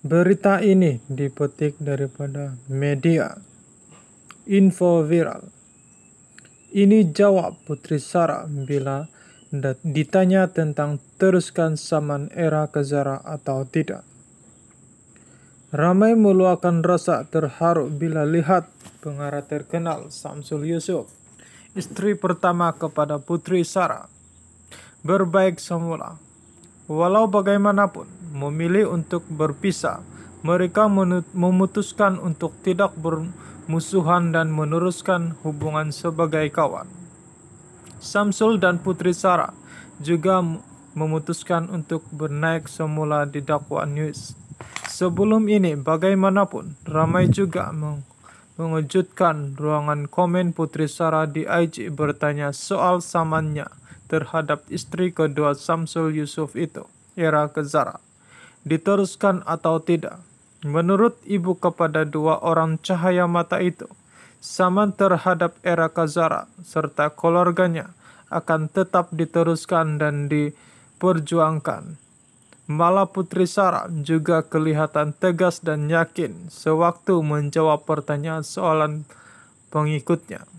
Berita ini dipetik daripada media info viral. Ini jawab Putri Sarah bila ditanya tentang teruskan zaman era Kezara atau tidak. Ramai meluahkan rasa terharu bila lihat pengarah terkenal Samsul Yusuf, istri pertama kepada Putri Sarah, berbaik semula. Walau bagaimanapun, memilih untuk berpisah. Mereka memutuskan untuk tidak bermusuhan dan meneruskan hubungan sebagai kawan. Samsul dan Putri Sarah juga memutuskan untuk bernaik semula di dakwaan news. Sebelum ini, bagaimanapun, ramai juga meng mengejutkan ruangan komen Putri Sarah di IG bertanya soal samannya terhadap istri kedua Samsul Yusuf itu, Era Kezara diteruskan atau tidak. Menurut ibu kepada dua orang cahaya mata itu, saman terhadap era Kazara serta keluarganya akan tetap diteruskan dan diperjuangkan. Malah Putri Sarah juga kelihatan tegas dan yakin sewaktu menjawab pertanyaan soalan pengikutnya.